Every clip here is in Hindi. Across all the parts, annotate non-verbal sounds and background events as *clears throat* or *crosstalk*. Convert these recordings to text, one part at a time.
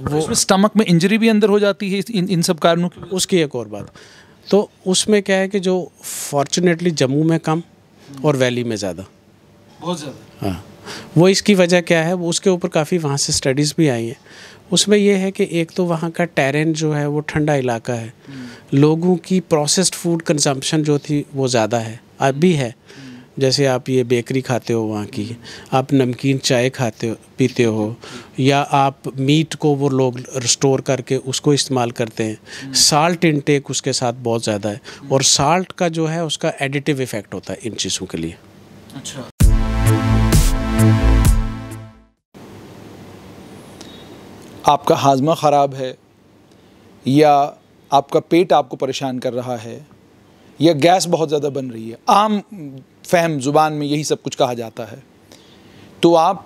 वो उसमें स्टमक में इंजरी भी अंदर हो जाती है इन इन सब कारणों की उसकी एक और बात तो उसमें क्या है कि जो फॉर्चुनेटली जम्मू में कम और वैली में ज़्यादा बहुत ज़्यादा हाँ वो इसकी वजह क्या है वो उसके ऊपर काफ़ी वहाँ से स्टडीज़ भी आई हैं उसमें यह है कि एक तो वहाँ का टेरेन जो है वो ठंडा इलाका है हम्म। लोगों की प्रोसेस्ड फूड कंजम्पशन जो थी वो ज़्यादा है अब भी है हम्म। जैसे आप ये बेकरी खाते हो वहाँ की आप नमकीन चाय खाते हो पीते हो या आप मीट को वो लोग स्टोर करके उसको इस्तेमाल करते हैं साल्ट इनटेक उसके साथ बहुत ज़्यादा है और साल्ट का जो है उसका एडिटिव इफ़ेक्ट होता है इन चीज़ों के लिए अच्छा आपका हाजमा ख़राब है या आपका पेट आपको परेशान कर रहा है या गैस बहुत ज़्यादा बन रही है आम फहम ज़ुबान में यही सब कुछ कहा जाता है तो आप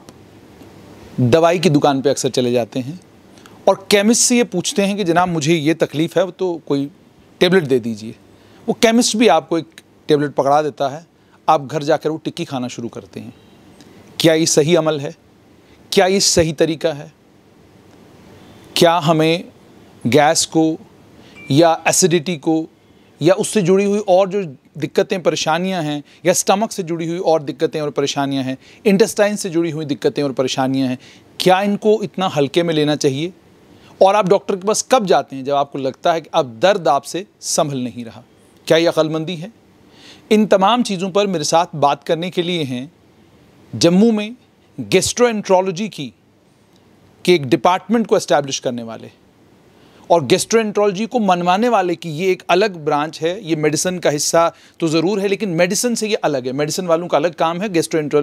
दवाई की दुकान पे अक्सर चले जाते हैं और केमिस्ट से ये पूछते हैं कि जनाब मुझे ये तकलीफ़ है तो कोई टेबलेट दे दीजिए वो केमिस्ट भी आपको एक टेबलेट पकड़ा देता है आप घर जाकर वो टिक्की खाना शुरू करते हैं क्या ये सही अमल है क्या ये सही तरीका है क्या हमें गैस को या एसिडिटी को या उससे जुड़ी हुई और जो दिक्कतें परेशानियां हैं या स्टमक से जुड़ी हुई और दिक्कतें और परेशानियां हैं इंटेस्टाइन से जुड़ी हुई दिक्कतें और परेशानियां हैं क्या इनको इतना हल्के में लेना चाहिए और आप डॉक्टर के पास कब जाते हैं जब आपको लगता है कि अब दर्द आपसे संभल नहीं रहा क्या ये अकलमंदी है इन तमाम चीज़ों पर मेरे साथ बात करने के लिए हैं जम्मू में गेस्ट्रो की के एक डिपार्टमेंट को इस्टेब्लिश करने वाले और गेस्ट्रोएंट्रोलॉजी को मनवाने वाले की ये एक अलग ब्रांच है ये मेडिसिन का हिस्सा तो ज़रूर है लेकिन मेडिसिन से ये अलग है मेडिसिन वालों का अलग काम है गेस्ट्रो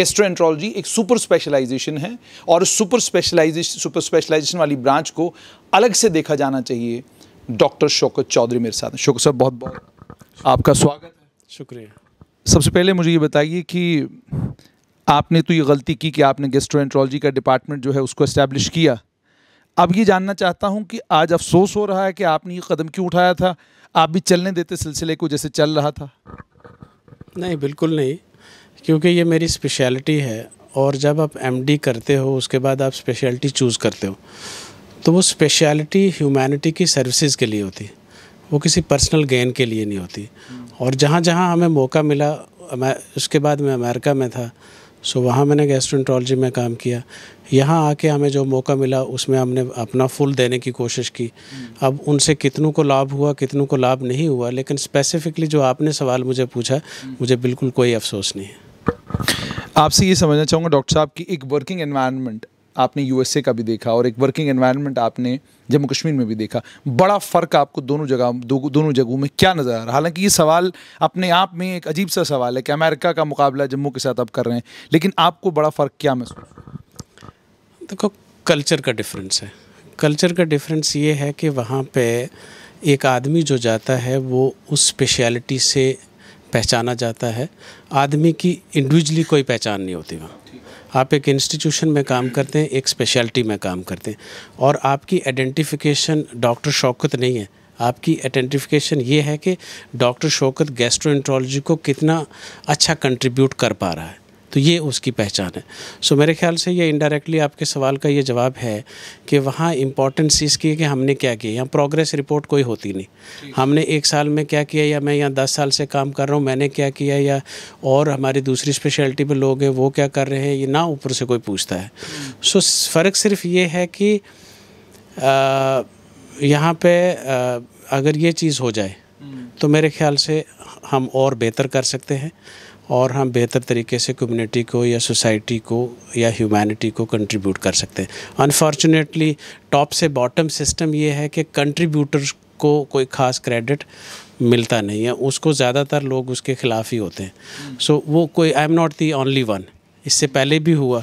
गेस्ट्रोएंट्रोलॉजी एक सुपर स्पेशलाइजेशन है और सुपर स्पेशलाइजेशन सुपर स्पेशलाइजेशन वाली ब्रांच को अलग से देखा जाना चाहिए डॉक्टर शौकत चौधरी मेरे साथ शौकत साहब बहुत बहुत आपका स्वागत है शुक्रिया सबसे पहले मुझे ये बताइए कि आपने तो ये गलती की कि आपने गेस्ट्रोएंट्रोलॉजी का डिपार्टमेंट जो है उसको इस्टेब्लिश किया अब ये जानना चाहता हूँ कि आज अफसोस हो रहा है कि आपने ये कदम क्यों उठाया था आप भी चलने देते सिलसिले को जैसे चल रहा था नहीं बिल्कुल नहीं क्योंकि ये मेरी स्पेशलिटी है और जब आप एमडी करते हो उसके बाद आप स्पेशलिटी चूज़ करते हो तो वो स्पेशलिटी ह्यूमैनिटी की सर्विसेज के लिए होती वो किसी पर्सनल गेन के लिए नहीं होती और जहाँ जहाँ हमें मौका मिला उसके बाद मैं अमेरिका में था सो so, वहाँ मैंने गैस्ट्रोन्ट्रोलॉजी में काम किया यहाँ आके हमें जो मौका मिला उसमें हमने अपना फुल देने की कोशिश की हम्म। अब उनसे कितनों को लाभ हुआ कितनों को लाभ नहीं हुआ लेकिन स्पेसिफिकली जो आपने सवाल मुझे पूछा हम्म। मुझे बिल्कुल कोई अफसोस नहीं है आपसे ये समझना चाहूँगा डॉक्टर साहब की एक वर्किंग एनवायरनमेंट आपने यूएसए का भी देखा और एक वर्किंग एनवायरनमेंट आपने जम्मू कश्मीर में भी देखा बड़ा फ़र्क आपको दोनों जगह दो, दोनों जगहों में क्या नज़र आ रहा हालांकि ये सवाल अपने आप में एक अजीब सा सवाल है कि अमेरिका का मुकाबला जम्मू के साथ आप कर रहे हैं लेकिन आपको बड़ा फ़र्क क्या महसूस देखो कल्चर का डिफरेंस है कल्चर का डिफरेंस ये है कि वहाँ पे एक आदमी जो जाता है वो उस स्पेशलिटी से पहचाना जाता है आदमी की इंडिविजुअली कोई पहचान नहीं होती वहाँ आप एक इंस्टीट्यूशन में काम करते हैं एक स्पेशलिटी में काम करते हैं और आपकी आइडेंटिफिकेशन डॉक्टर शौकत नहीं है आपकी आइडेंटिफिकेशन ये है कि डॉक्टर शौकत गैस्ट्रोइंट्रोलॉजी को कितना अच्छा कंट्रीब्यूट कर पा रहा है तो ये उसकी पहचान है सो मेरे ख्याल से ये इनडायरेक्टली आपके सवाल का ये जवाब है कि वहाँ इम्पॉर्टेंस चीज़ की है कि हमने क्या किया यहाँ प्रोग्रेस रिपोर्ट कोई होती नहीं हमने एक साल में क्या किया या मैं यहाँ दस साल से काम कर रहा हूँ मैंने क्या किया या और हमारी दूसरी स्पेशलिटी पर लोग हैं वो क्या कर रहे हैं ये ना ऊपर से कोई पूछता है सो हम्म। फ़र्क सिर्फ ये है कि यहाँ पर अगर ये चीज़ हो जाए हम्म। तो मेरे ख्याल से हम और बेहतर कर सकते हैं और हम बेहतर तरीके से कम्युनिटी को या सोसाइटी को या ह्यूमैनिटी को कंट्रीब्यूट कर सकते हैं अनफॉर्चुनेटली टॉप से बॉटम सिस्टम ये है कि कंट्रीब्यूटर्स को कोई ख़ास क्रेडिट मिलता नहीं है उसको ज़्यादातर लोग उसके ख़िलाफ़ ही होते हैं सो so, वो कोई I am not the only one इससे पहले भी हुआ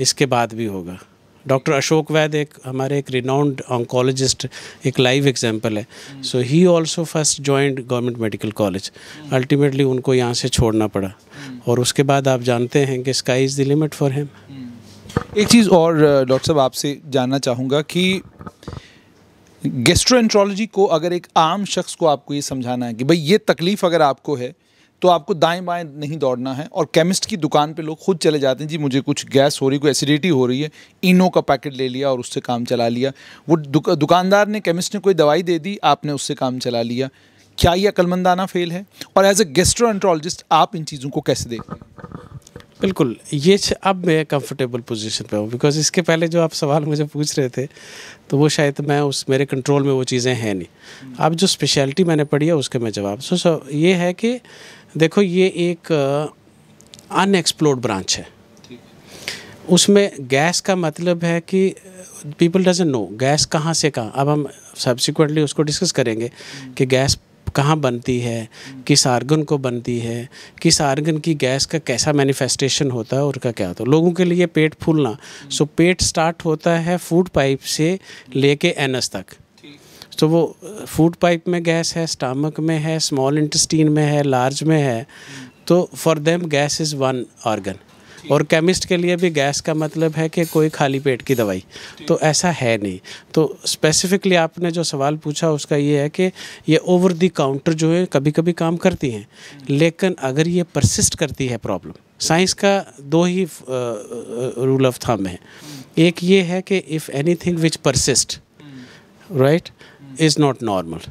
इसके बाद भी होगा डॉक्टर अशोक वैद एक हमारे एक रिनाउंड ऑन्कोलॉजिस्ट एक लाइव एग्जाम्पल है सो ही also first joint government medical college ultimately उनको यहाँ से छोड़ना पड़ा hmm. और उसके बाद आप जानते हैं कि sky is the limit for him एक चीज़ और डॉक्टर साहब आपसे जानना चाहूँगा कि गेस्ट्रो को अगर एक आम शख्स को आपको ये समझाना है कि भाई ये तकलीफ़ अगर आपको है तो आपको दाएं बाएं नहीं दौड़ना है और केमिस्ट की दुकान पे लोग खुद चले जाते हैं जी मुझे कुछ गैस हो रही कोई एसिडिटी हो रही है इनो का पैकेट ले लिया और उससे काम चला लिया वो दुक, दुकानदार ने केमिस्ट ने कोई दवाई दे दी आपने उससे काम चला लिया क्या ये अकलमंदाना फेल है और एज ए गेस्ट्रोट्रोलॉजिस्ट आप इन चीज़ों को कैसे देखते हैं बिल्कुल ये अब मैं कंफर्टेबल पोजीशन पे हूँ बिकॉज इसके पहले जो आप सवाल मुझे पूछ रहे थे तो वो शायद मैं उस मेरे कंट्रोल में वो चीज़ें हैं नहीं हम्म। अब जो स्पेशलिटी मैंने पढ़ी है उसके मैं जवाब सो सो ये है कि देखो ये एक अनएक्सप्लोर्ड ब्रांच है उसमें गैस का मतलब है कि पीपल डजेंट नो गैस कहाँ से कहाँ अब हम सब्सिक्वेंटली उसको डिस्कस करेंगे हम्म। कि गैस कहाँ बनती है हम्म। किस आर्गन को बनती है किस आर्गन की गैस का कैसा मैनिफेस्टेशन होता है और का क्या होता है लोगों के लिए पेट फूलना सो हम्म। पेट स्टार्ट होता है फूड पाइप से लेके एनस तक तो वो फूड पाइप में गैस है स्टामक में है स्मॉल इंटस्टीन में है लार्ज में है तो for them gas is one organ और केमिस्ट के लिए भी गैस का मतलब है कि कोई खाली पेट की दवाई तो ऐसा है नहीं तो स्पेसिफिकली आपने जो सवाल पूछा उसका ये है कि ये ओवर दी काउंटर जो है कभी कभी काम करती हैं लेकिन अगर ये परसिस्ट करती है प्रॉब्लम साइंस का दो ही रूल ऑफ थम है एक ये है कि if anything which persist right is not normal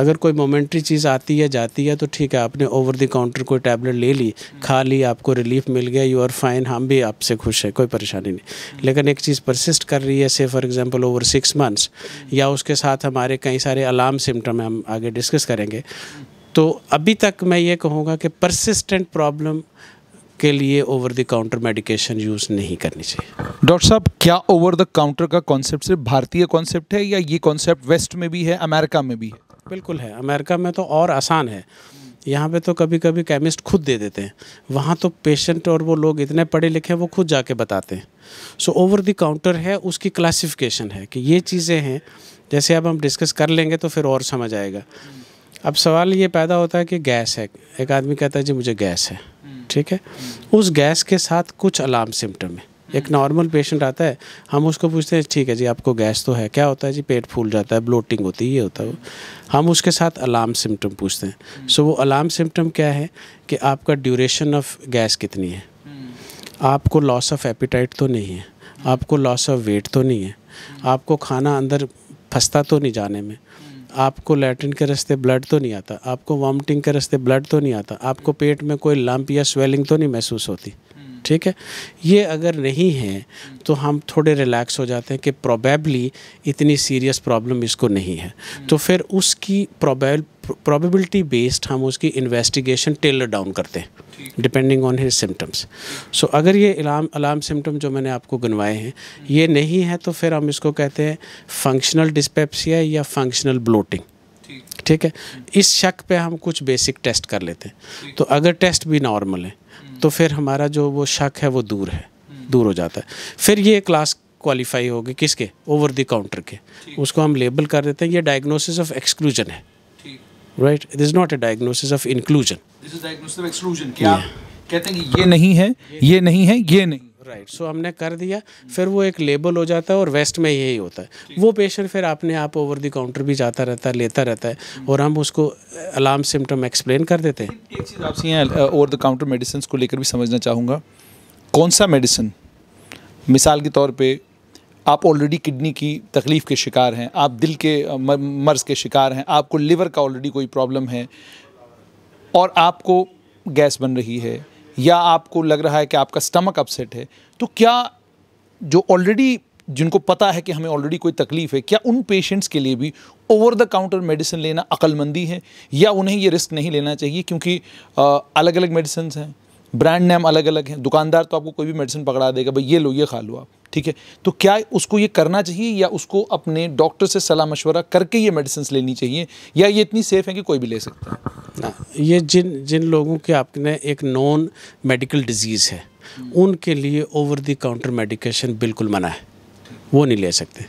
अगर कोई मोमेंट्री चीज़ आती है जाती है तो ठीक है आपने ओवर दी काउंटर कोई टैबलेट ले ली खा ली आपको रिलीफ मिल गया यू आर फाइन हम भी आपसे खुश है कोई परेशानी नहीं लेकिन एक चीज़ परसिस्ट कर रही है से for example over six months या उसके साथ हमारे कई सारे अलार्म सिम्टम हम आगे डिस्कस करेंगे तो अभी तक मैं ये कहूँगा कि परसिस्टेंट प्रॉब्लम उसके लिए over the counter medication use नहीं करनी चाहिए डॉक्टर साहब क्या ओवर द काउंटर का कॉन्सेप्ट सिर्फ भारतीय कॉन्सेप्ट है या ये कॉन्सेप्ट वेस्ट में भी है अमेरिका में भी है बिल्कुल है अमेरिका में तो और आसान है यहाँ पे तो कभी कभी केमिस्ट खुद दे देते हैं वहाँ तो पेशेंट और वो लोग इतने पढ़े लिखे हैं वो खुद जाके बताते हैं सो ओवर द काउंटर है उसकी क्लासिफिकेशन है कि ये चीज़ें हैं जैसे अब हम डिस्कस कर लेंगे तो फिर और समझ आएगा अब सवाल ये पैदा होता है कि गैस है एक आदमी कहता है जी मुझे गैस है ठीक है उस गैस के साथ कुछ अलार्म सिम्टम है एक नॉर्मल पेशेंट आता है हम उसको पूछते हैं ठीक है जी आपको गैस तो है क्या होता है जी पेट फूल जाता है ब्लोटिंग होती है ये होता है हम उसके साथ अलार्म सिम्टम पूछते हैं हम्म। सो वो अलार्म सिम्टम क्या है कि आपका ड्यूरेशन ऑफ गैस कितनी है हम्म। आपको लॉस ऑफ एपिटाइट तो नहीं है आपको लॉस ऑफ वेट तो नहीं है हम्म। आपको खाना अंदर फंसता तो नहीं जाने में आपको लेटरिन के रास्ते ब्लड तो नहीं आता आपको वॉमिटिंग के रास्ते ब्लड तो नहीं आता आपको पेट में कोई लंप या स्वेलिंग तो नहीं महसूस होती हम्म। ठीक है ये अगर नहीं है तो हम थोड़े रिलैक्स हो जाते हैं कि प्रोबेबली इतनी सीरियस प्रॉब्लम इसको नहीं है हम्म। तो फिर उसकी प्रोबेबल प्रोबेबिलिटी बेस्ड हम उसकी इन्वेस्टिगेशन टेलर डाउन करते हैं depending on his symptoms so अगर ये अलार्म अलार्म सिम्टम जो मैंने आपको गुनवाए हैं ये नहीं है तो फिर हम इसको कहते हैं फंक्शनल डिस्पेप्सिया या फंक्शनल ब्लोटिंग ठीक है इस शक पे हम कुछ बेसिक टेस्ट कर लेते हैं तो अगर टेस्ट भी नॉर्मल है हम्म। तो फिर हमारा जो वो शक है वो दूर है हम्म। दूर हो जाता है फिर ये क्लास क्वालिफाई होगी किसके ओवर द काउंटर के उसको हम लेबल कर देते हैं ये डायग्नोसिस ऑफ एक्सक्लूजन है right this is not a diagnosis of inclusion this is कहते हैं ये नहीं है ये नहीं है ये नहीं राइट right. सो so, हमने कर दिया फिर वो एक लेबल हो जाता है और वेस्ट में यही होता है वो पेशेंट फिर अपने आप ओवर दी काउंटर भी जाता रहता है लेता रहता है हम्म। और हम उसको अलार्म सिम्टम एक्सप्लेन कर देते हैं एक चीज़ आपसे यहाँ ओवर द काउंटर मेडिसिन को लेकर भी समझना चाहूँगा कौन सा मेडिसिन मिसाल के तौर पे आप ऑलरेडी किडनी की तकलीफ़ के शिकार हैं आप दिल के मर्ज़ के शिकार हैं आपको लिवर का ऑलरेडी कोई प्रॉब्लम है और आपको गैस बन रही है या आपको लग रहा है कि आपका स्टमक अपसेट है तो क्या जो ऑलरेडी जिनको पता है कि हमें ऑलरेडी कोई तकलीफ़ है क्या उन पेशेंट्स के लिए भी ओवर द काउंटर मेडिसिन लेना अक्लमंदी है या उन्हें ये रिस्क नहीं लेना चाहिए क्योंकि अलग अलग मेडिसिन हैं ब्रांड नेम अलग अलग हैं दुकानदार तो आपको कोई भी मेडिसिन पकड़ा देगा भाई ये लो ये खा लो आप ठीक है तो क्या उसको ये करना चाहिए या उसको अपने डॉक्टर से सलाह मशवरा करके ये मेडिसिन लेनी चाहिए या ये इतनी सेफ़ है कि कोई भी ले सकता है ना ये जिन जिन लोगों के आपने एक नॉन मेडिकल डिजीज़ है उनके लिए ओवर दी काउंटर मेडिकेशन बिल्कुल मना है वो नहीं ले सकते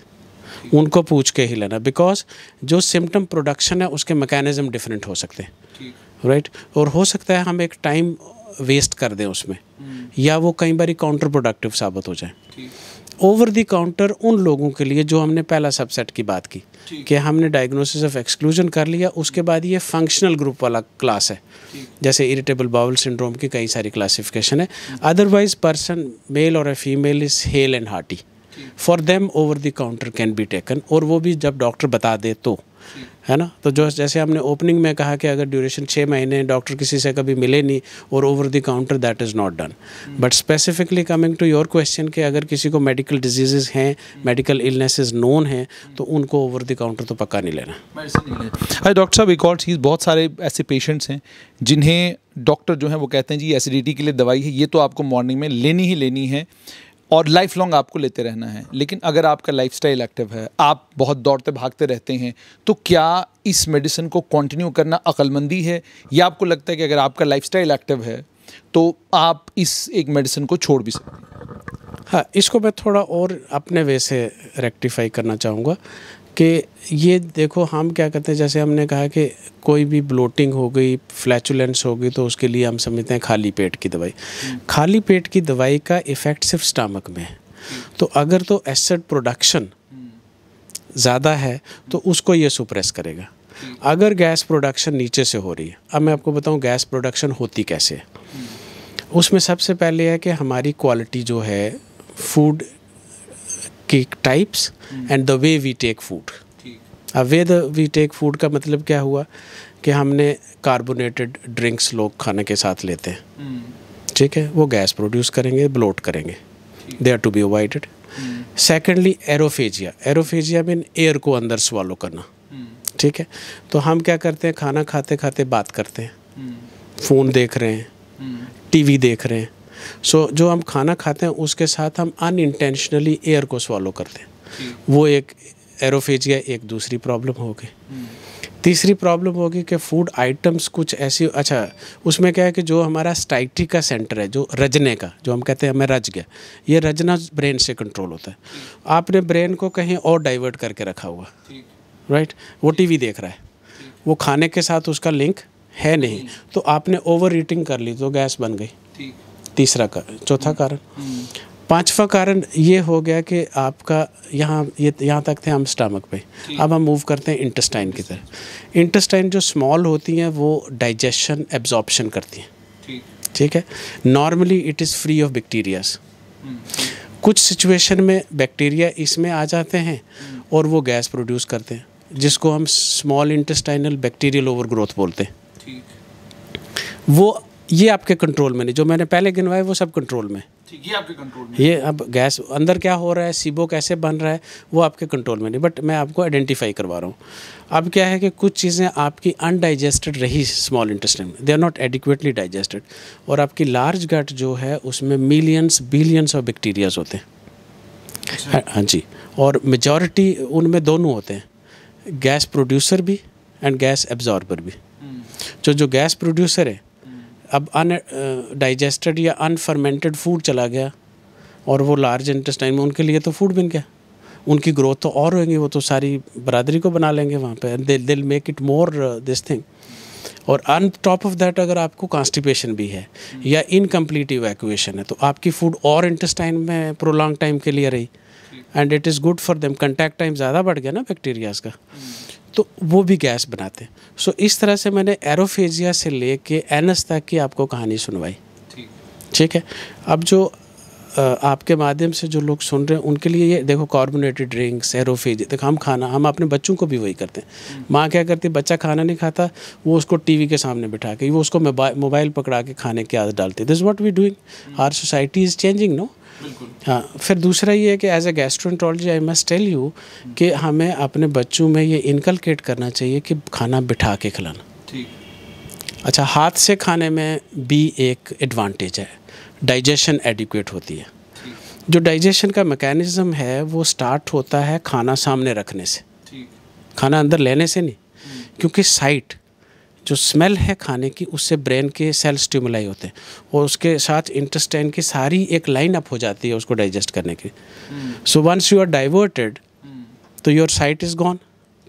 उनको पूछ के ही लेना बिकॉज जो सिम्टम प्रोडक्शन है उसके मैकेनिज़्म डिफरेंट हो सकते हैं राइट right? और हो सकता है हम एक टाइम वेस्ट कर दें उसमें हम्म। या वो कई बार काउंटर प्रोडक्टिव साबित हो जाए ओवर दी काउंटर उन लोगों के लिए जो हमने पहला सबसेट की बात की कि हमने डायग्नोसिस ऑफ एक्सक्लूजन कर लिया उसके बाद ये फंक्शनल ग्रुप वाला क्लास है जैसे इरिटेबल बाउल सिंड्रोम की कई सारी क्लासिफिकेशन है अदरवाइज पर्सन मेल और a female is hale and hearty for them over the counter can be taken और वो भी जब डॉक्टर बता दे तो है ना तो जो जैसे हमने ओपनिंग में कहा कि अगर ड्यूरेशन छः महीने डॉक्टर किसी से कभी मिले नहीं और over the counter that is not done but specifically coming to your question कि अगर किसी को मेडिकल डिजीजेज़ हैं मेडिकल इलनेसेज नोन हैं तो उनको ओवर द काउंटर तो पक्का नहीं लेना अरे डॉक्टर साहब एक और चीज़ बहुत सारे ऐसे पेशेंट्स हैं जिन्हें डॉक्टर जो हैं वो कहते हैं जी एसिडिटी के लिए दवाई है ये तो आपको मॉर्निंग में लेनी ही लेनी है और लाइफ लॉन्ग आपको लेते रहना है लेकिन अगर आपका लाइफ एक्टिव है आप बहुत दौड़ते भागते रहते हैं तो क्या इस मेडिसिन को कंटिन्यू करना अक्लमंदी है या आपको लगता है कि अगर आपका लाइफ एक्टिव है तो आप इस एक मेडिसिन को छोड़ भी सकते हैं हाँ इसको मैं थोड़ा और अपने वे से रेक्टिफाई करना चाहूँगा कि ये देखो हम क्या करते हैं जैसे हमने कहा कि कोई भी ब्लोटिंग हो गई फ्लैचुलेंस हो गई तो उसके लिए हम समझते हैं खाली पेट की दवाई हम्म। खाली पेट की दवाई का इफ़ेक्ट सिर्फ स्टामक में है हम्म। तो अगर तो एसिड प्रोडक्शन हम्म। ज़्यादा है तो उसको ये सुप्रेस करेगा अगर गैस प्रोडक्शन नीचे से हो रही है अब मैं आपको बताऊँ गैस प्रोडक्शन होती कैसे उसमें सबसे पहले है कि हमारी क्वालिटी जो है food cake types and the way we take food अब way the we take food का मतलब क्या हुआ कि हमने कार्बोनेटेड ड्रिंक्स लोग खाने के साथ लेते हैं हम्म। ठीक है वो गैस प्रोड्यूस करेंगे ब्लोट करेंगे they are to be avoided secondly aerophagia aerophagia mean air को अंदर स्वालो करना हम्म। ठीक है तो हम क्या करते हैं खाना खाते खाते बात करते हैं फ़ोन हम्म। देख रहे हैं टीवी देख रहे हैं सो so, जो हम खाना खाते हैं उसके साथ हम अनइंटेंशनली एयर को सॉलो करते हैं वो एक या एक दूसरी प्रॉब्लम हो गई हम्म। तीसरी प्रॉब्लम होगी कि फूड आइटम्स कुछ ऐसी अच्छा उसमें क्या है कि जो हमारा स्टाइटी का सेंटर है जो रजने का जो हम कहते हैं हमें रज गया ये रजना ब्रेन से कंट्रोल होता है आपने ब्रेन को कहीं और डाइवर्ट करके रखा हुआ राइट वो टीवी देख रहा है वो खाने के साथ उसका लिंक है नहीं हम्म। तो आपने ओवर ईटिंग कर ली तो गैस बन गई तीसरा कर, चौथा कारण पांचवा कारण ये हो गया कि आपका यहाँ ये यहाँ तक थे हम स्टमक पे अब हम मूव करते हैं इंटेस्टाइन की तरफ इंटेस्टाइन जो स्मॉल होती हैं वो डाइजेशन एब्जॉर्बशन करती हैं ठीक है normally it is free of bacterias कुछ सिचुएशन में बैक्टीरिया इसमें आ जाते हैं हम्म। और वो गैस प्रोड्यूस करते हैं जिसको हम small intestinal bacterial over overgrowth बोलते हैं वो ये आपके कंट्रोल में नहीं जो मैंने पहले गिनवाए वो सब कंट्रोल में ये आपके कंट्रोल में ये अब गैस अंदर क्या हो रहा है सीबो कैसे बन रहा है वो आपके कंट्रोल में नहीं बट मैं आपको आइडेंटिफाई करवा रहा हूँ अब क्या है कि कुछ चीज़ें आपकी अनडाइजेस्टेड रही स्मॉल इंटेस्टाइन में they are not adequately digested और आपकी लार्ज गट जो है उसमें मिलियंस बिलियंस ऑफ बैक्टीरियाज होते हैं अच्छा। हाँ, हाँ जी और मेजॉरिटी उनमें दोनों होते हैं गैस प्रोड्यूसर भी एंड गैस एब्जॉर्बर भी हम्म। जो जो गैस प्रोड्यूसर है अब अन डाइजेस्टेड या अनफर्मेंटेड फूड चला गया और वो लार्ज इंटेस्टाइन में उनके लिए तो फूड बन गया उनकी ग्रोथ तो और होगी वो तो सारी बरदरी को बना लेंगे वहाँ पर दिल दिल make it more this thing और अन टॉप ऑफ दैट अगर आपको कॉन्स्टिपेशन भी है या इनकम्प्लीट इवैक्यूएशन है तो आपकी फूड और इंटेस्टाइन में प्रोलॉन्ग टाइम के लिए रही and it is good for them contact time ज़्यादा बढ़ गया ना बैक्टीरियाज का तो वो भी गैस बनाते हैं सो so, इस तरह से मैंने एरोफेजिया से ले कर एनस तक की आपको कहानी सुनवाई ठीक है अब जो आपके माध्यम से जो लोग सुन रहे हैं उनके लिए ये देखो कार्बोनेटेड ड्रिंक्स एरोफेजिया देखो हम खाना हम अपने बच्चों को भी वही करते हैं हम्म। माँ क्या करती है बच्चा खाना नहीं खाता वो उसको टीवी के सामने बिठा के वो उसको मोबाइल पकड़ा के खाने की आदत डालती this what we doing are society is changing no हाँ फिर दूसरा ये है कि as a gastroenterology I must tell you कि हमें अपने बच्चों में ये इनकलकेट करना चाहिए कि खाना बिठा के खिलाना अच्छा हाथ से खाने में भी एक एडवांटेज है डाइजेशन एडिक्वेट होती है जो डाइजेशन का मैकेनिज़्म है वो स्टार्ट होता है खाना सामने रखने से खाना अंदर लेने से नहीं हम्म। क्योंकि साइट जो स्मेल है खाने की उससे ब्रेन के सेल स्टिमुलाई होते हैं और उसके साथ इंटेस्टाइन की सारी एक लाइन अप हो जाती है उसको डाइजेस्ट करने की so once you are diverted तो योर साइट इज़ गॉन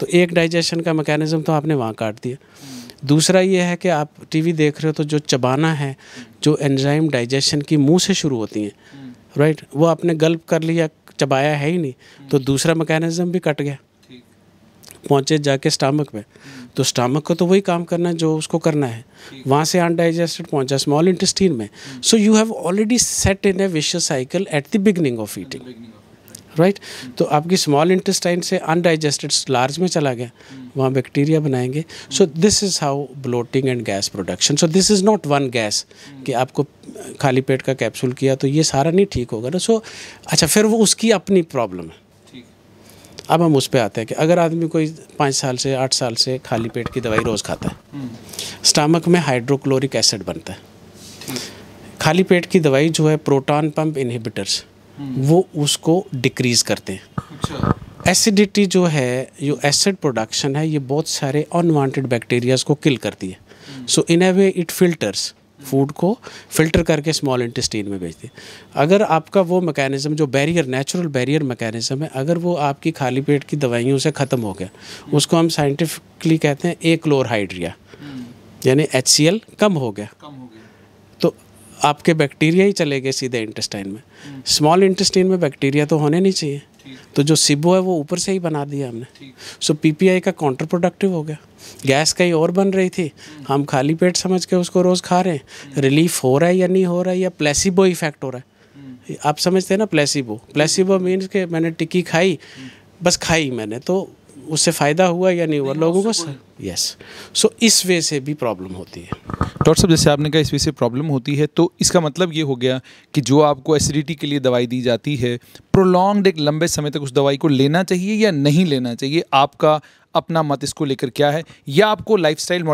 तो एक डाइजेशन का मैकेनिज़्म तो आपने वहाँ काट दिया hmm. दूसरा ये है कि आप टीवी देख रहे हो तो जो चबाना है hmm. जो एंजाइम डाइजेशन की मुंह से शुरू होती हैं राइट hmm. right? वो आपने गल्प कर लिया चबाया है ही नहीं hmm. तो दूसरा मैकेनिज़्म भी कट गया पहुँचे जाके स्टामक में तो स्टामक को तो वही काम करना है जो उसको करना है वहाँ से अनडाइजेस्टेड पहुँचा स्मॉल इंटेस्टीन में so you have already set in a vicious cycle at the beginning of eating right तो आपकी स्मॉल इंटेस्टाइन से अनडाइजेस्टेड लार्ज में चला गया hmm। वहाँ बैक्टीरिया बनाएंगे so this is how bloating and gas production so this is not one gas कि आपको खाली पेट का कैप्सूल किया तो ये सारा नहीं ठीक होगा ना सो so, अच्छा फिर वो उसकी अपनी प्रॉब्लम है अब हम उस पर आते हैं कि अगर आदमी कोई पाँच साल से आठ साल से खाली पेट की दवाई रोज़ खाता है स्टामक में हाइड्रोक्लोरिक एसिड बनता है खाली पेट की दवाई जो है प्रोटॉन पंप इनहिबिटर्स वो उसको डिक्रीज करते हैं एसिडिटी अच्छा। जो है जो एसिड प्रोडक्शन है ये बहुत सारे अनवांटेड बैक्टीरियाज को किल करती है so in a way it filters food को फिल्टर करके स्मॉल इंटेस्टीन में दें अगर आपका वो मैकेनिज़्म जो बैरियर नेचुरल बैरियर मैकेनिज़्म है अगर वो आपकी खाली पेट की दवाइयों से ख़त्म हो गया हम्म। उसको हम साइंटिफिकली कहते हैं ए क्लोरहाइड्रिया हम्म। यानी एच कम हो गया तो आपके बैक्टीरिया ही चले गए सीधे इंटेस्टाइन में हम्म। स्मॉल इंटेस्टीन में बैक्टीरिया तो होने नहीं चाहिए तो जो सिबो है वो ऊपर से ही बना दिया हमने सो पीपीआई का काउंटर प्रोडक्टिव हो गया गैस कहीं और बन रही थी हम्म। हम खाली पेट समझ के उसको रोज़ खा रहे हैं रिलीफ हम्म। हो रहा है या नहीं हो रहा है या प्लेसिबो इफेक्ट हो रहा है हम्म। आप समझते हैं ना प्लेसिबो प्लेसिबो मीन्स के मैंने टिक्की खाई बस खाई मैंने तो उससे फ़ायदा हुआ या नहीं हुआ लोगों को यस सो इस वे से भी प्रॉब्लम होती है डॉक्टर साहब जैसे आपने कहा इस वे से प्रॉब्लम होती है तो इसका मतलब ये हो गया कि जो आपको एसिडिटी के लिए दवाई दी जाती है प्रोलॉन्ग एक लंबे समय तक उस दवाई को लेना चाहिए या नहीं लेना चाहिए आपका अपना मत इसको लेकर क्या है या आपको लाइफ स्टाइल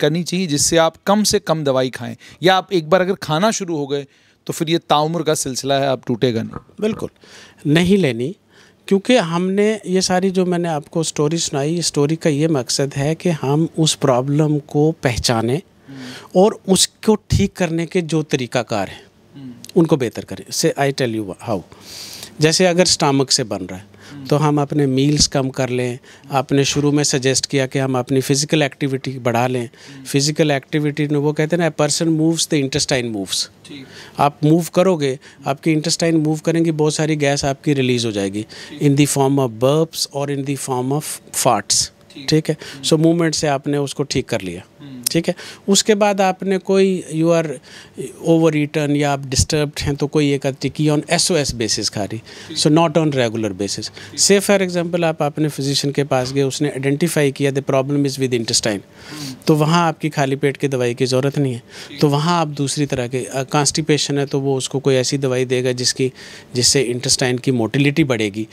करनी चाहिए जिससे आप कम से कम दवाई खाएं या आप एक बार अगर खाना शुरू हो गए तो फिर ये ताउम्र का सिलसिला है आप टूटेगा नहीं बिल्कुल नहीं लेनी क्योंकि हमने ये सारी जो मैंने आपको स्टोरी सुनाई स्टोरी का ये मकसद है कि हम उस प्रॉब्लम को पहचाने और उसको ठीक करने के जो तरीक़ाकार हैं हम्म। उनको बेहतर करें से आई टेल यू हाउ जैसे अगर स्टामक से बन रहा है तो हम अपने मील्स कम कर लें आपने शुरू में सजेस्ट किया कि हम अपनी फ़िज़िकल एक्टिविटी बढ़ा लें फ़िज़िकल एक्टिविटी में वो कहते हैं ना person moves the intestine moves आप मूव करोगे आपकी इंटेस्टाइन मूव करेंगी बहुत सारी गैस आपकी रिलीज़ हो जाएगी इन दी फॉर्म ऑफ बर्ब्स और इन दी फॉर्म ऑफ फाट्स ठीक है सो मूवमेंट से आपने उसको ठीक कर लिया हम्म। ठीक है उसके बाद आपने कोई यू आर ओवर ईटन या आप डिस्टर्ब हैं तो कोई एक टिकी on S O S basis खा रही so not on regular basis से फॉर एग्जाम्पल आप अपने फिजिशियन के पास गए उसने आइडेंटिफाई किया the problem is with intestine तो वहाँ आपकी खाली पेट की दवाई की ज़रूरत नहीं है तो वहाँ आप दूसरी तरह के कॉन्स्टिपेशन है तो वो उसको कोई ऐसी दवाई देगा जिसकी जिससे इंटेस्टाइन की मोटिलिटी बढ़ेगी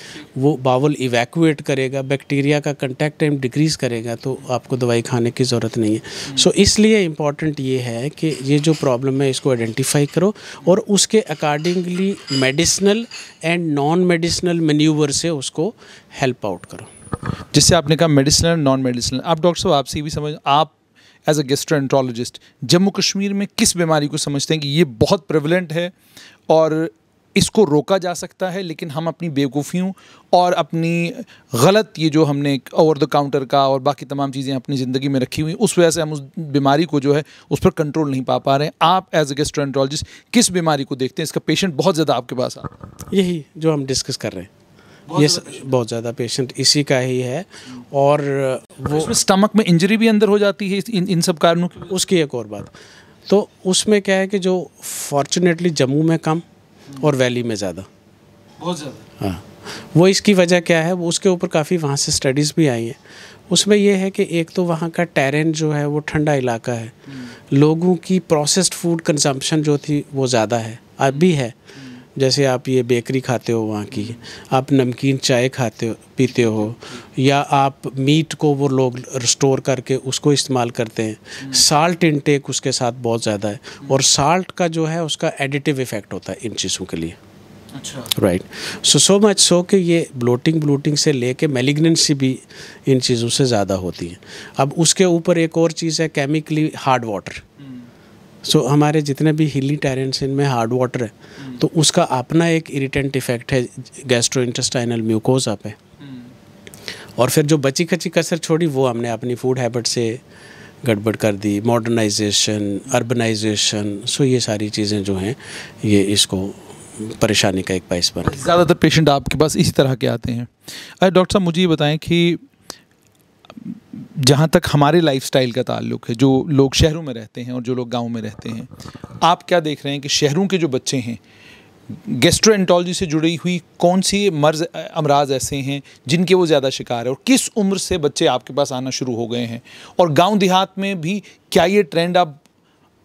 वो बावल इवैक्यूएट करेगा बैक्टीरिया का कंटैक्ट टाइम डिक्रीज़ करेगा तो आपको दवाई खाने की ज़रूरत नहीं है सो सो इसलिए इम्पॉर्टेंट ये है कि ये जो प्रॉब्लम है इसको आइडेंटिफाई करो और उसके accordingly medicinal and non medicinal maneuver से उसको हेल्प आउट करो जिससे आपने कहा मेडिसिनल नॉन मेडिसिनल आप डॉक्टर साहब आपसे भी समझ आप as a gastroenterologist Jammu Kashmir में किस बीमारी को समझते हैं कि ये बहुत प्रेवलेंट है और इसको रोका जा सकता है लेकिन हम अपनी बेवकूफ़ियों और अपनी गलत ये जो हमने ओवर द काउंटर का और बाकी तमाम चीज़ें अपनी ज़िंदगी में रखी हुई उस वजह से हम उस बीमारी को जो है उस पर कंट्रोल नहीं पा पा रहे हैं आप एज ए गेस्ट्रेंटोलॉजिस्ट किस बीमारी को देखते हैं इसका पेशेंट बहुत ज़्यादा आपके पास आ यही जो हम डिस्कस कर रहे हैं ये बहुत ज़्यादा पेशेंट इसी का ही है और वो स्टमक में इंजरी भी अंदर हो जाती है इन इन सब कारणों की उसकी एक और बात तो उसमें क्या है कि जो फॉर्चुनेटली जम्मू में कम और वैली में ज़्यादा बहुत ज़्यादा हाँ वो इसकी वजह क्या है वो उसके ऊपर काफ़ी वहाँ से स्टडीज़ भी आई हैं उसमें यह है कि एक तो वहाँ का टेरेन जो है वो ठंडा इलाका है हम्म। लोगों की प्रोसेस्ड फूड कंजम्पशन जो थी वो ज़्यादा है अब भी है हम्म। जैसे आप ये बेकरी खाते हो वहाँ की आप नमकीन चाय खाते हो पीते हो या आप मीट को वो लोग स्टोर करके उसको इस्तेमाल करते हैं साल्ट इनटेक उसके साथ बहुत ज़्यादा है और साल्ट का जो है उसका एडिटिव इफ़ेक्ट होता है इन चीज़ों के लिए right so so much so कि ये ब्लोटिंग ब्लूटिंग से लेके मेलिग्नेंसी भी इन चीज़ों से ज़्यादा होती है अब उसके ऊपर एक और चीज़ है chemically hard water so so, हमारे जितने भी हिली टेरेंट्स इनमें हार्ड वाटर है तो उसका अपना एक इरिटेंट इफेक्ट है गैस्ट्रो इंटेस्टाइनल म्यूकोजा पे हम्म। और फिर जो बची खची कसर छोड़ी वो हमने अपनी फूड हैबिट से गड़बड़ कर दी मॉडर्नाइजेशन अर्बनाइजेशन सो ये सारी चीज़ें जो हैं ये इसको परेशानी का एक बाइस बन ज़्यादातर पेशेंट आपके पास इसी तरह के आते हैं अरे डॉक्टर साहब मुझे ये बताएं कि जहाँ तक हमारे लाइफस्टाइल का ताल्लुक है जो लोग शहरों में रहते हैं और जो लोग गाँव में रहते हैं आप क्या देख रहे हैं कि शहरों के जो बच्चे हैं गेस्ट्रोएंटोलॉजी से जुड़ी हुई कौन सी मर्ज अमराज ऐसे हैं जिनके वो ज़्यादा शिकार है और किस उम्र से बच्चे आपके पास आना शुरू हो गए हैं और गांव देहात में भी क्या ये ट्रेंड अब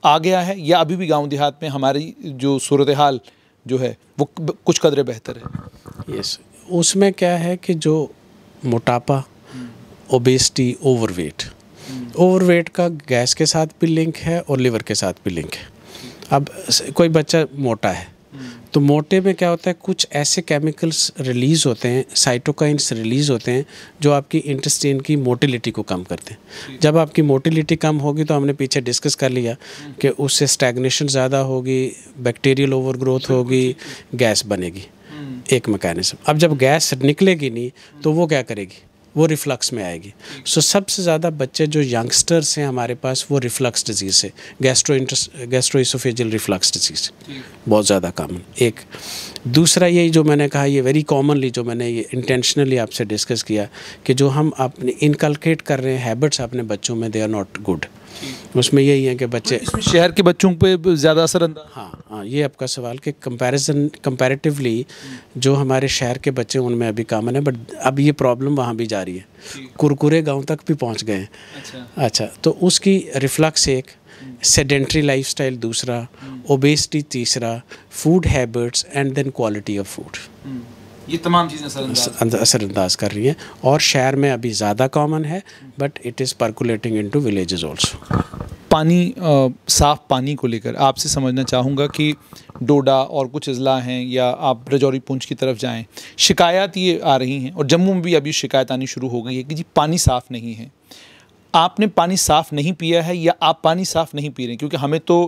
आ गया है या अभी भी गांव देहात में हमारी जो सूरत हाल जो है वो कुछ कदरे बेहतर है यस उसमें क्या है कि जो मोटापा ओबेसिटी ओवरवेट ओवरवेट का गैस के साथ भी लिंक है और लिवर के साथ भी लिंक है अब कोई बच्चा मोटा है तो मोटे में क्या होता है कुछ ऐसे केमिकल्स रिलीज़ होते हैं साइटोकाइंस रिलीज़ होते हैं जो आपकी इंटेस्टिन की मोटिलिटी को कम करते हैं जब आपकी मोटिलिटी कम होगी तो हमने पीछे डिस्कस कर लिया कि उससे स्टैग्नेशन ज़्यादा होगी बैक्टीरियल ओवर ग्रोथ होगी गैस बनेगी हम्म। एक मैकेनिज़्म अब जब गैस निकलेगी नहीं तो वो क्या करेगी वो रिफ्लक्स में आएगी सो so, सबसे ज़्यादा बच्चे जो यंगस्टर्स हैं हमारे पास वो रिफ्लक्स डिजीज़ है गैस्ट्रो गैस्ट्रोइसोफेजियल रिफ्लक्स डिजीज़ बहुत ज़्यादा कॉमन एक दूसरा यही जो मैंने कहा ये वेरी कॉमनली जो मैंने ये इंटेंशनली आपसे डिस्कस किया कि जो हम अपने इनकलकेट कर रहे हैं हैबिट्स अपने बच्चों में दे आर नॉट गुड उसमें यही है कि बच्चे शहर के बच्चों पे ज़्यादा असर अंदा हाँ हाँ ये आपका सवाल कि कंपैरिजन कंपैरेटिवली जो हमारे शहर के बच्चे उनमें अभी कामन है बट अब ये प्रॉब्लम वहाँ भी जारी है कुरकुरे गांव तक भी पहुँच गए हैं अच्छा।, अच्छा तो उसकी रिफ्लक्स एक सेडेंट्री लाइफस्टाइल दूसरा ओबेसिटी हम्म। तीसरा food habits and then quality of food ये तमाम चीज़ें असरअंदाज असरअंदाज कर रही हैं और शहर में अभी ज़्यादा कॉमन है but it is percolating into village also पानी आ, साफ पानी को लेकर आपसे समझना चाहूँगा कि डोडा और कुछ अजला हैं या आप रजौरी पुंछ की तरफ जाएं शिकायत ये आ रही हैं और जम्मू में भी अभी शिकायत आनी शुरू हो गई है कि जी पानी साफ़ नहीं है आपने पानी साफ़ नहीं पिया है या आप पानी साफ़ नहीं पी रहे क्योंकि हमें तो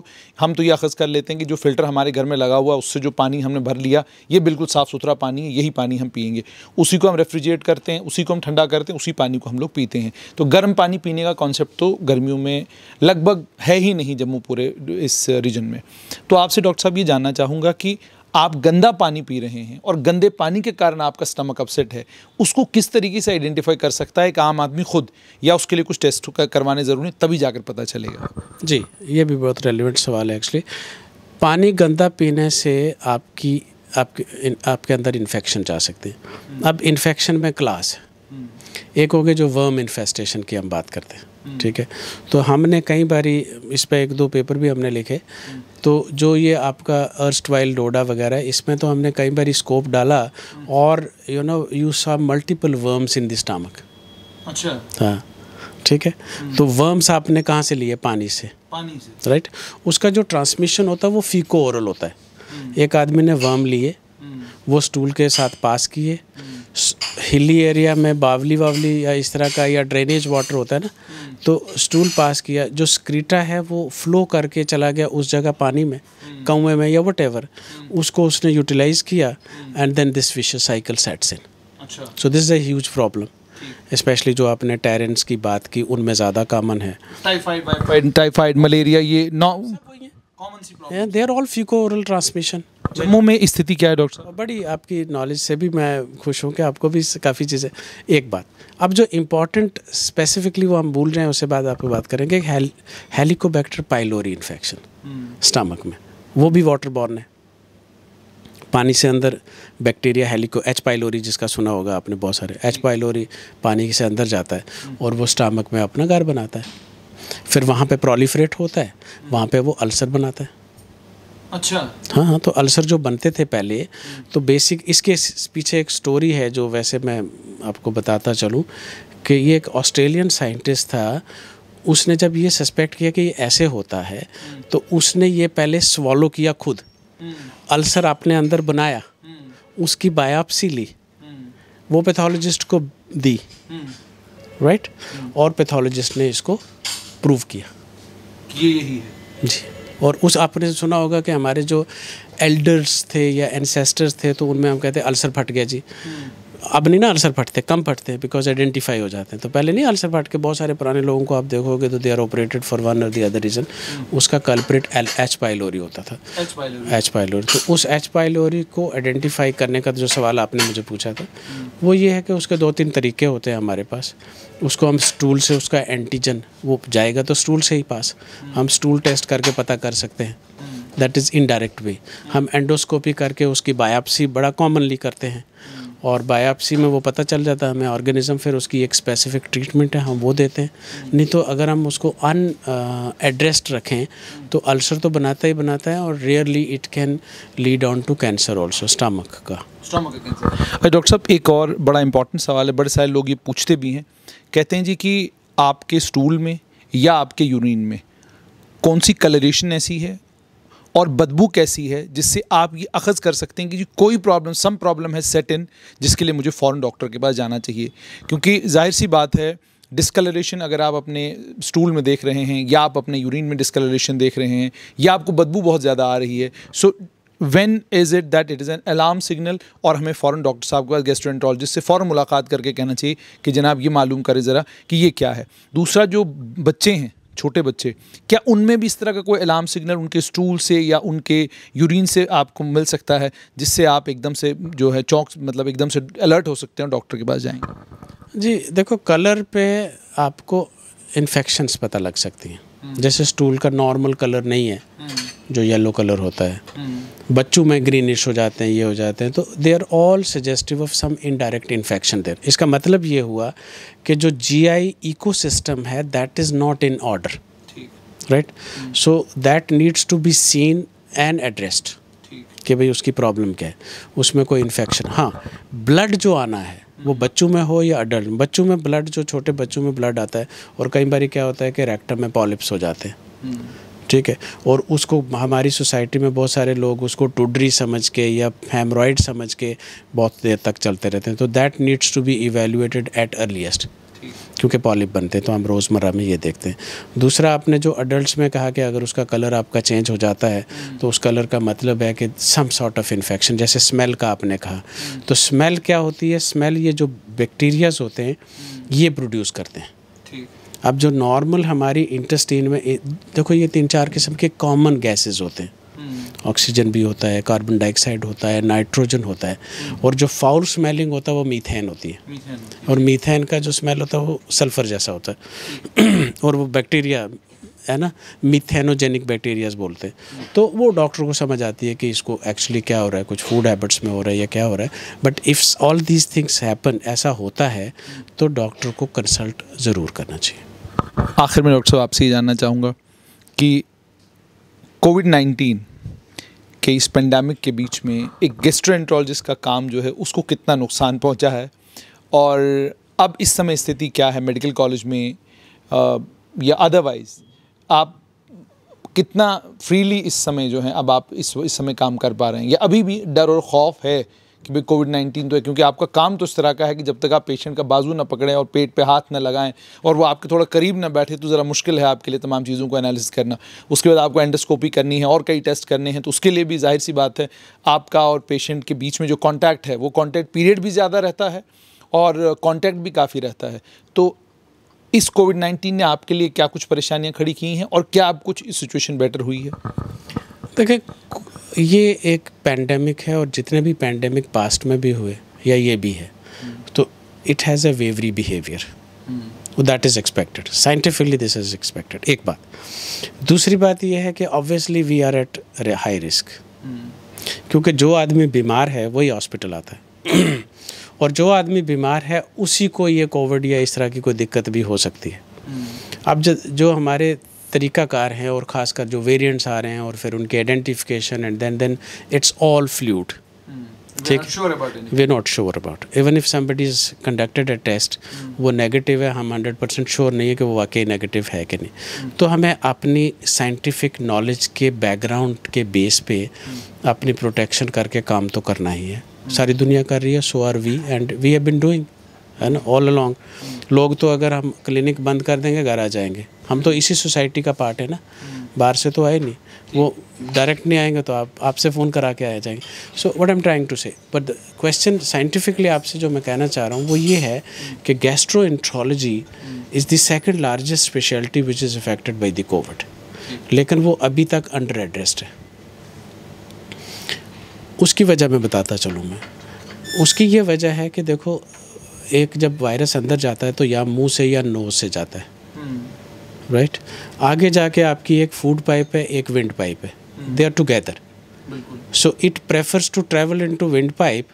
हम तो ये अखज़ कर लेते हैं कि जो फ़िल्टर हमारे घर में लगा हुआ उससे जो पानी हमने भर लिया ये बिल्कुल साफ़ सुथरा पानी है यही पानी हम पियेंगे उसी को हम रेफ्रिजरेट करते हैं उसी को हम ठंडा करते हैं उसी पानी को हम लोग पीते हैं तो गर्म पानी पीने का कॉन्सेप्ट तो गर्मियों में लगभग है ही नहीं जम्मू पूरे इस रीजन में तो आपसे डॉक्टर साहब ये जानना चाहूँगा कि आप गंदा पानी पी रहे हैं और गंदे पानी के कारण आपका स्टमक अपसेट है उसको किस तरीके से आइडेंटिफाई कर सकता है एक आम आदमी खुद या उसके लिए कुछ टेस्ट करवाने ज़रूरी तभी जाकर पता चलेगा जी ये भी बहुत रेलिवेंट सवाल है एक्चुअली पानी गंदा पीने से आपकी आपके आपके अंदर इन्फेक्शन जा सकते हैं अब इन्फेक्शन में क्लास है एक हो गए जो वर्म इन्फेस्टेशन की हम बात करते हैं हम्म। ठीक है तो हमने कई बारी इस पर एक दो पेपर भी हमने लिखे हम्म। तो जो ये आपका अर्स्ट वाइल डोडा वगैरह इसमें तो हमने कई बार स्कोप डाला हम्म। और you know you saw multiple worms in this stomach अच्छा हाँ ठीक है तो वर्म्स आपने कहाँ से लिए पानी से पानी से राइट उसका जो ट्रांसमिशन होता है वो फीको ओरल होता है एक आदमी ने वर्म लिए वो स्टूल के साथ पास किए हिली एरिया में बावली वावली या इस तरह का या ड्रेनेज वाटर होता है ना तो स्टूल पास किया जो स्क्रीटा है वो फ्लो करके चला गया उस जगह पानी में कौए में या वट उसको उसने यूटिलाइज किया and then this vicious cycle sets in so this is a huge problem specially जो आपने टेरेंट्स की बात की उनमें ज़्यादा कॉमन है टाइफाइड मलेरिया ये नॉ कॉमन सी problem they are all feco oral transmission Jammu में स्थिति क्या है डॉक्टर साहब बड़ी आपकी नॉलेज से भी मैं खुश हूँ कि आपको भी काफ़ी चीज़ें एक बात अब जो इम्पोर्टेंट स्पेसिफिकली वो हम भूल रहे हैं उसके बाद आपको बात करेंगे helicobacter helicobacter pylori infection stomach में वो भी वाटर बॉर्न है पानी से अंदर बैक्टीरिया हेलिको एच पाइलोरी जिसका सुना होगा आपने बहुत सारे एच पाइलोरी पानी से अंदर जाता है हम्म। और वो स्टामक में अपना घर बनाता है फिर वहाँ पे प्रोलीफ्रेट होता है वहाँ पे वो अल्सर बनाता है अच्छा हाँ हाँ तो अल्सर जो बनते थे पहले तो बेसिक इसके पीछे एक स्टोरी है जो वैसे मैं आपको बताता चलूँ कि ये एक ऑस्ट्रेलियन साइंटिस्ट था उसने जब ये सस्पेक्ट किया कि ये ऐसे होता है तो उसने ये पहले स्वॉलो किया खुद अल्सर आपने अंदर बनाया उसकी बायोप्सी ली वो पैथोलॉजिस्ट को दी राइट right? और पैथोलॉजिस्ट ने इसको प्रूव किया ये यही है जी और उस आपने सुना होगा कि हमारे जो एल्डर्स थे या एनसेस्टर्स थे तो उनमें हम कहते हैं अल्सर फट गया जी हम्म। अब नहीं ना अल्सर फटते कम फटते हैं बिकॉज आइडेंटिफाई हो जाते हैं तो पहले नहीं अल्सर फट के बहुत सारे पुराने लोगों को आप देखोगे तो they are operated for one or the other reason उसका कल्प्रेट एल एच पाइलोरी होता था एच पाइलोरी तो उस एच पाइलोरी को आइडेंटिफाई करने का जो सवाल आपने मुझे पूछा था हम्म। वो ये है कि उसके दो तीन तरीके होते हैं हमारे पास उसको हम स्टूल से उसका एंटीजन वो जाएगा तो स्टूल से ही पास हम स्टूल टेस्ट करके पता कर सकते हैं दैट इज़ इनडायरेक्ट वे हम एंडोस्कोपी करके उसकी बायोप्सी बड़ा कॉमनली करते हैं और बायोप्सी में वो पता चल जाता है हमें ऑर्गेनिज़म फिर उसकी एक स्पेसिफिक ट्रीटमेंट है हम वो देते हैं नहीं तो अगर हम उसको अन एड्रेस्ड uh, रखें तो अल्सर तो बनाता ही बनाता है और rarely it can lead on to cancer also stomach का डॉक्टर साहब एक और बड़ा इंपॉर्टेंट सवाल है बड़े सारे लोग ये पूछते भी हैं कहते हैं जी कि आपके स्टूल में या आपके यूरिन में कौन सी कलरेशन ऐसी है और बदबू कैसी है जिससे आप ये अखज़ कर सकते हैं कि जी कोई प्रॉब्लम सम प्रॉब्लम है सेट इन जिसके लिए मुझे फ़ौरन डॉक्टर के पास जाना चाहिए क्योंकि जाहिर सी बात है डिसकलरेशन अगर आप अपने स्टूल में देख रहे हैं या आप अपने यूरिन में डिसकलरेशन देख रहे हैं या आपको बदबू बहुत ज़्यादा आ रही है so when is it that it is an alarm signal और हमें फ़ौर डॉक्टर साहब के पास गेस्ट्रेंटोलॉजिस्ट से फ़ौर मुलाकात करके कहना चाहिए कि जनाब ये मालूम करें ज़रा कि ये क्या है दूसरा जो बच्चे हैं छोटे बच्चे क्या उनमें भी इस तरह का कोई अलार्म सिग्नल उनके स्टूल से या उनके यूरिन से आपको मिल सकता है जिससे आप एकदम से जो है चौक मतलब एकदम से अलर्ट हो सकते हैं डॉक्टर के पास जाएंगे जी देखो कलर पे आपको इन्फेक्शंस पता लग सकती हैं हम्म। जैसे स्टूल का नॉर्मल कलर नहीं है हम्म। जो येलो कलर होता है हम्म। बच्चों में ग्रीनिश हो जाते हैं ये हो जाते हैं तो they are all suggestive of some indirect infection there इसका मतलब ये हुआ कि जो जीआई इकोसिस्टम है that is not in order right so that needs to be seen and addressed कि भाई उसकी प्रॉब्लम क्या है उसमें कोई इन्फेक्शन हाँ ब्लड जो आना है वो हम्म। बच्चों में हो या अडल्ट बच्चों में ब्लड जो छोटे बच्चों में ब्लड आता है और कई बार क्या होता है कि रेक्टम में पॉलिप्स हो जाते हैं हम्म। ठीक है और उसको हमारी सोसाइटी में बहुत सारे लोग उसको टुडरी समझ के या हेमरॉयड समझ के बहुत देर तक चलते रहते हैं तो that needs to be evaluated at earliest क्योंकि पॉलिप बनते हैं तो हम रोज़मर्रा में ये देखते हैं दूसरा आपने जो अडल्ट में कहा कि अगर उसका कलर आपका चेंज हो जाता है हम्म। तो उस कलर का मतलब है कि सम सॉर्ट ऑफ इन्फेक्शन जैसे स्मेल का आपने कहा तो स्मेल क्या होती है स्मेल ये जो बैक्टीरियाज होते हैं हम्म। ये प्रोड्यूस करते हैं अब जो नॉर्मल हमारी इंटस्टीन में देखो ये तीन चार किस्म के कॉमन गैसेस होते हैं ऑक्सीजन हम्म। भी होता है कार्बन डाइऑक्साइड होता है नाइट्रोजन होता है और जो फाउल स्मेलिंग होता है वो मीथेन होती है मीथेन और मीथेन का जो स्मेल होता है वो सल्फ़र जैसा होता है और वो बैक्टीरिया है ना मिथेनोजेनिक बैक्टीरियाज बोलते हैं तो वो डॉक्टर को समझ आती है कि इसको एक्चुअली क्या हो रहा है कुछ फूड हैबिट्स में हो रहा है या क्या हो रहा है but if all these things happen ऐसा होता है तो डॉक्टर को कंसल्ट ज़रूर करना चाहिए आखिर में डॉक्टर साहब आपसे ये जानना चाहूँगा कि कोविड नाइन्टीन के इस पेंडेमिक के बीच में एक गेस्ट्रोएंट्रोलॉजिस्ट का काम जो है उसको कितना नुकसान पहुंचा है और अब इस समय स्थिति क्या है मेडिकल कॉलेज में आ, या अदरवाइज आप कितना फ्रीली इस समय जो है अब आप इस इस समय काम कर पा रहे हैं या अभी भी डर और खौफ है कि कोविड नाइन्टीन तो है क्योंकि आपका काम तो इस तरह का है कि जब तक आप पेशेंट का बाजू ना पकड़ें और पेट पे हाथ ना लगाएं और वो आपके थोड़ा करीब ना बैठे तो ज़रा मुश्किल है आपके लिए तमाम चीज़ों को एनालिसिस करना उसके बाद आपको एंडोस्कोपी करनी है और कई टेस्ट करने हैं तो उसके लिए भी जाहिर सी बात है आपका और पेशेंट के बीच में जो कॉन्टैक्ट है वो कॉन्टैक्ट पीरियड भी ज़्यादा रहता है और कॉन्टैक्ट भी काफ़ी रहता है तो इस कोविड नाइन्टीन ने आपके लिए क्या कुछ परेशानियाँ खड़ी की हैं और क्या आप कुछ इस सिचुएशन बेटर हुई है देखिए ये एक पैंडमिक है और जितने भी पैंडमिक पास्ट में भी हुए या ये भी है हम्म। तो it has a wavy behaviour that is expected scientifically this is expected एक बात दूसरी बात यह है कि obviously we are at high risk क्योंकि जो आदमी बीमार है वही हॉस्पिटल आता है *clears throat* और जो आदमी बीमार है उसी को ये कोविड या इस तरह की कोई दिक्कत भी हो सकती है हम्म। अब जो हमारे तरीक़ाकार हैं और ख़ासकर जो वेरिएंट्स आ रहे हैं और फिर उनके identification and then then it's all fluid ठीक we not sure about even if somebody is conducted a test वो नेगेटिव है हम हंड्रेड परसेंट श्योर नहीं है कि वो वाकई नेगेटिव है कि नहीं hmm. तो हमें अपनी साइंटिफिक नॉलेज के बैकग्राउंड के बेस पे hmm. अपनी प्रोटेक्शन करके काम तो करना ही है hmm. सारी दुनिया कर रही है so are we and we have been doing है ना ऑल अलॉन्ग लोग तो अगर हम क्लिनिक बंद कर देंगे घर आ जाएंगे हम तो इसी सोसाइटी का पार्ट है ना बाहर से तो आए नहीं वो डायरेक्ट नहीं आएंगे तो आप आपसे फ़ोन करा के आ जाएंगे so what am trying to say but question scientifically आपसे जो मैं कहना चाह रहा हूँ वो ये है कि gastro enterology is the second largest speciality which is affected by the covid लेकिन वो अभी तक अंडर एड्रेस्ड है उसकी वजह मैं बताता चलूँ मैं उसकी ये वजह है कि देखो एक जब वायरस अंदर जाता है तो या मुंह से या नोज से जाता है राइट right? आगे जाके आपकी एक फूड पाइप है एक विंड पाइप है they are together so it prefers to travel into wind pipe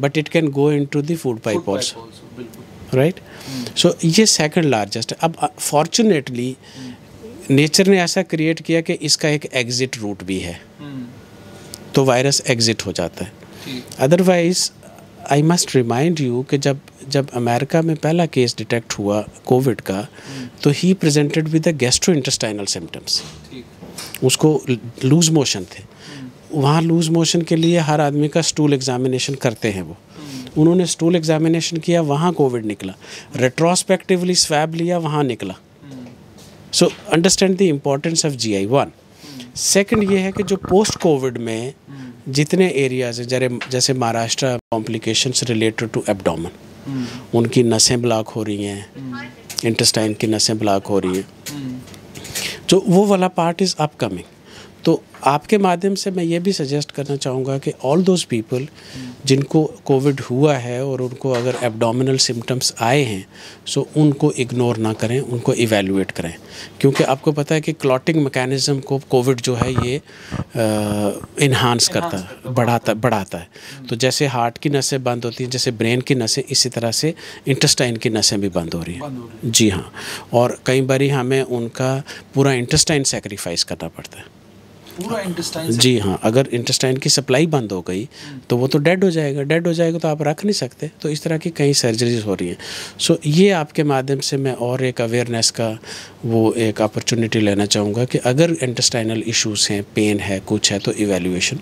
but it can go into food pipe also right so ये सेकेंड लार्जेस्ट है अब फॉर्चुनेटली uh, नेचर ने ऐसा क्रिएट किया कि इसका एक एग्ज़िट रूट भी है hmm. तो वायरस एग्ज़िट हो जाता है otherwise I must remind you कि जब जब अमेरिका में पहला केस डिटेक्ट हुआ कोविड का तो he presented with the gastrointestinal symptoms उसको लूज मोशन थे वहाँ लूज मोशन के लिए हर आदमी का स्टूल एग्जामिनेशन करते हैं वो उन्होंने स्टूल एग्जामिनेशन किया वहाँ कोविड निकला रेट्रोस्पेक्टिवली स्वैब लिया वहाँ निकला so understand the importance of G I one second ये है कि जो पोस्ट कोविड में जितने एरियाज हैं जरे जैसे Maharashtra complications related to abdomen उनकी नसें ब्लॉक हो रही हैं इंटेस्टाइन हम्म। की नसें ब्लॉक हो रही हैं हम्म। तो वो वाला पार्ट इज़ अपकमिंग तो आपके माध्यम से मैं ये भी सजेस्ट करना चाहूँगा कि ऑल दोज पीपल जिनको कोविड हुआ है और उनको अगर एबडामिनल सिम्टम्स आए हैं सो उनको इग्नोर ना करें उनको इवेलुएट करें क्योंकि आपको पता है कि क्लॉटिंग मैकेनिज़्म को कोविड जो है ये इन्हांस करता है बढ़ाता बढ़ाता है तो जैसे हार्ट की नसें बंद होती हैं जैसे ब्रेन की नसें इसी तरह से इंटस्टाइन की नसें भी बंद हो रही हैं जी हाँ और कई बार हमें उनका पूरा इंटस्टाइन सेक्रीफाइस करना पड़ता है पूरा इंटेस्टाइन जी हाँ अगर इंटेस्टाइन की सप्लाई बंद हो गई तो वो तो डेड हो जाएगा डेड हो जाएगा तो आप रख नहीं सकते तो इस तरह की कई सर्जरीज हो रही हैं सो ये आपके माध्यम से मैं और एक अवेयरनेस का वो एक अपॉर्चुनिटी लेना चाहूँगा कि अगर इंटेस्टाइनल इशूज़ हैं पेन है कुछ है तो इवेल्यूशन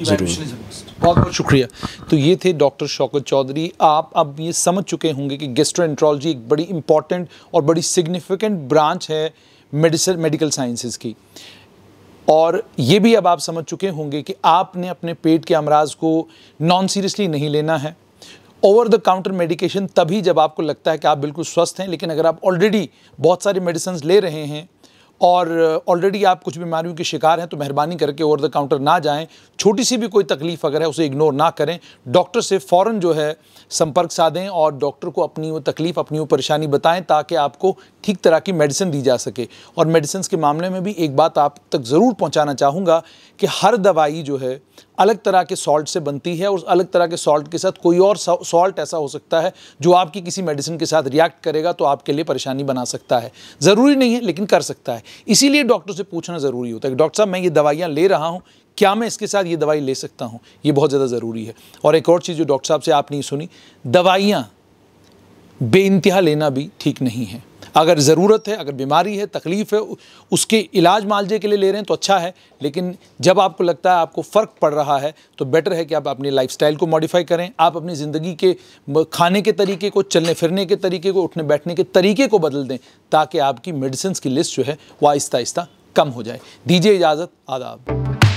बहुत बहुत शुक्रिया तो ये थे डॉक्टर शौकत चौधरी आप अब ये समझ चुके होंगे कि गेस्ट्रोएंट्रोलॉजी एक बड़ी इंपॉर्टेंट और बड़ी सिग्निफिकेंट ब्रांच है मेडिसिन मेडिकल साइंसेज की और ये भी अब आप समझ चुके होंगे कि आपने अपने पेट के अमराज को नॉन सीरियसली नहीं लेना है ओवर द काउंटर मेडिकेशन तभी जब आपको लगता है कि आप बिल्कुल स्वस्थ हैं लेकिन अगर आप ऑलरेडी बहुत सारी मेडिसन्स ले रहे हैं और ऑलरेडी आप कुछ बीमारियों के शिकार हैं तो मेहरबानी करके ओवर द काउंटर ना जाएं छोटी सी भी कोई तकलीफ़ अगर है उसे इग्नोर ना करें डॉक्टर से फ़ौर जो है संपर्क साधें और डॉक्टर को अपनी वो तकलीफ़ अपनी वो परेशानी बताएं ताकि आपको ठीक तरह की मेडिसिन दी जा सके और मेडिसिन के मामले में भी एक बात आप तक ज़रूर पहुँचाना चाहूँगा कि हर दवाई जो है अलग तरह के सॉल्ट से बनती है और अलग तरह के सॉल्ट के साथ कोई और सॉल्ट ऐसा हो सकता है जो आपकी किसी मेडिसिन के साथ रिएक्ट करेगा तो आपके लिए परेशानी बना सकता है ज़रूरी नहीं है लेकिन कर सकता है इसीलिए डॉक्टर से पूछना ज़रूरी होता है डॉक्टर साहब मैं ये दवाइयाँ ले रहा हूँ क्या मैं इसके साथ ये दवाई ले सकता हूँ ये बहुत ज़्यादा ज़रूरी है और एक और चीज़ जो डॉक्टर साहब से आपने सुनी दवाइयाँ बे लेना भी ठीक नहीं है अगर ज़रूरत है अगर बीमारी है तकलीफ़ है उसके इलाज मालजे के लिए ले रहे हैं तो अच्छा है लेकिन जब आपको लगता है आपको फ़र्क पड़ रहा है तो बेटर है कि आप अपनी लाइफ को मॉडिफाई करें आप अपनी ज़िंदगी के खाने के तरीके को चलने फिरने के तरीके को उठने बैठने के तरीके को बदल दें ताकि आपकी मेडिसिन की लिस्ट जो है वह आहिस्ता आहिस्ता कम हो जाए दीजिए इजाज़त आदाब